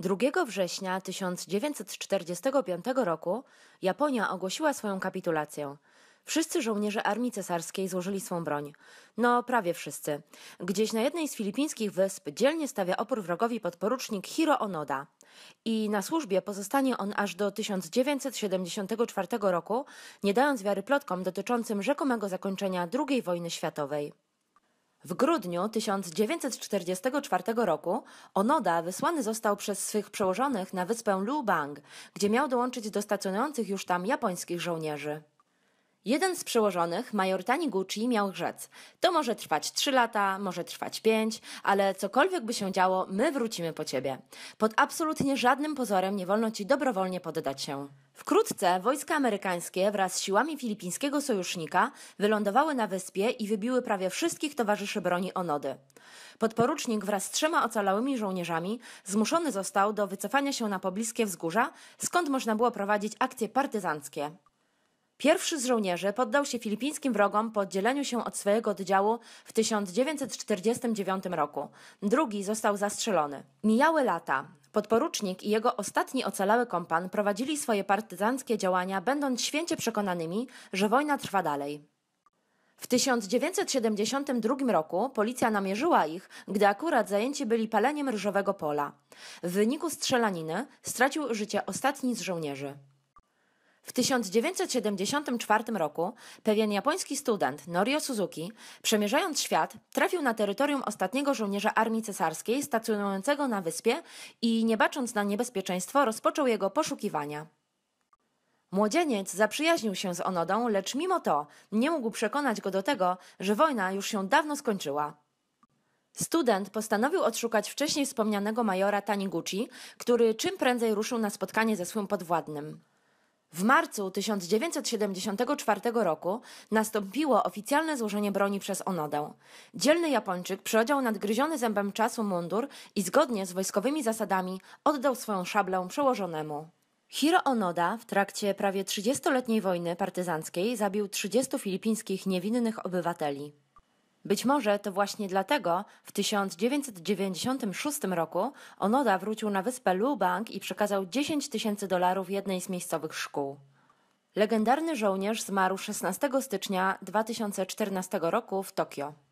2 września 1945 roku Japonia ogłosiła swoją kapitulację. Wszyscy żołnierze armii cesarskiej złożyli swą broń. No, prawie wszyscy. Gdzieś na jednej z filipińskich wysp dzielnie stawia opór wrogowi podporucznik Hiro Onoda. I na służbie pozostanie on aż do 1974 roku, nie dając wiary plotkom dotyczącym rzekomego zakończenia II wojny światowej. W grudniu 1944 roku Onoda wysłany został przez swych przełożonych na wyspę Lubang, gdzie miał dołączyć do stacjonujących już tam japońskich żołnierzy. Jeden z przełożonych, major Gucci, miał rzec. To może trwać 3 lata, może trwać 5, ale cokolwiek by się działo, my wrócimy po ciebie. Pod absolutnie żadnym pozorem nie wolno ci dobrowolnie poddać się. Wkrótce wojska amerykańskie wraz z siłami filipińskiego sojusznika wylądowały na wyspie i wybiły prawie wszystkich towarzyszy broni Onody. Podporucznik wraz z trzema ocalałymi żołnierzami zmuszony został do wycofania się na pobliskie wzgórza, skąd można było prowadzić akcje partyzanckie. Pierwszy z żołnierzy poddał się filipińskim wrogom po oddzieleniu się od swojego oddziału w 1949 roku. Drugi został zastrzelony. Mijały lata. Podporucznik i jego ostatni ocalały kompan prowadzili swoje partyzanckie działania, będąc święcie przekonanymi, że wojna trwa dalej. W 1972 roku policja namierzyła ich, gdy akurat zajęci byli paleniem ryżowego pola. W wyniku strzelaniny stracił życie ostatni z żołnierzy. W 1974 roku pewien japoński student, Norio Suzuki, przemierzając świat, trafił na terytorium ostatniego żołnierza armii cesarskiej stacjonującego na wyspie i, nie bacząc na niebezpieczeństwo, rozpoczął jego poszukiwania. Młodzieniec zaprzyjaźnił się z Onodą, lecz mimo to nie mógł przekonać go do tego, że wojna już się dawno skończyła. Student postanowił odszukać wcześniej wspomnianego majora Taniguchi, który czym prędzej ruszył na spotkanie ze swym podwładnym. W marcu 1974 roku nastąpiło oficjalne złożenie broni przez Onodę. Dzielny Japończyk przyodział nadgryziony zębem czasu mundur i zgodnie z wojskowymi zasadami oddał swoją szablę przełożonemu. Hiro Onoda w trakcie prawie 30-letniej wojny partyzanckiej zabił 30 filipińskich niewinnych obywateli. Być może to właśnie dlatego w 1996 roku Onoda wrócił na wyspę Lubang i przekazał 10 tysięcy dolarów jednej z miejscowych szkół. Legendarny żołnierz zmarł 16 stycznia 2014 roku w Tokio.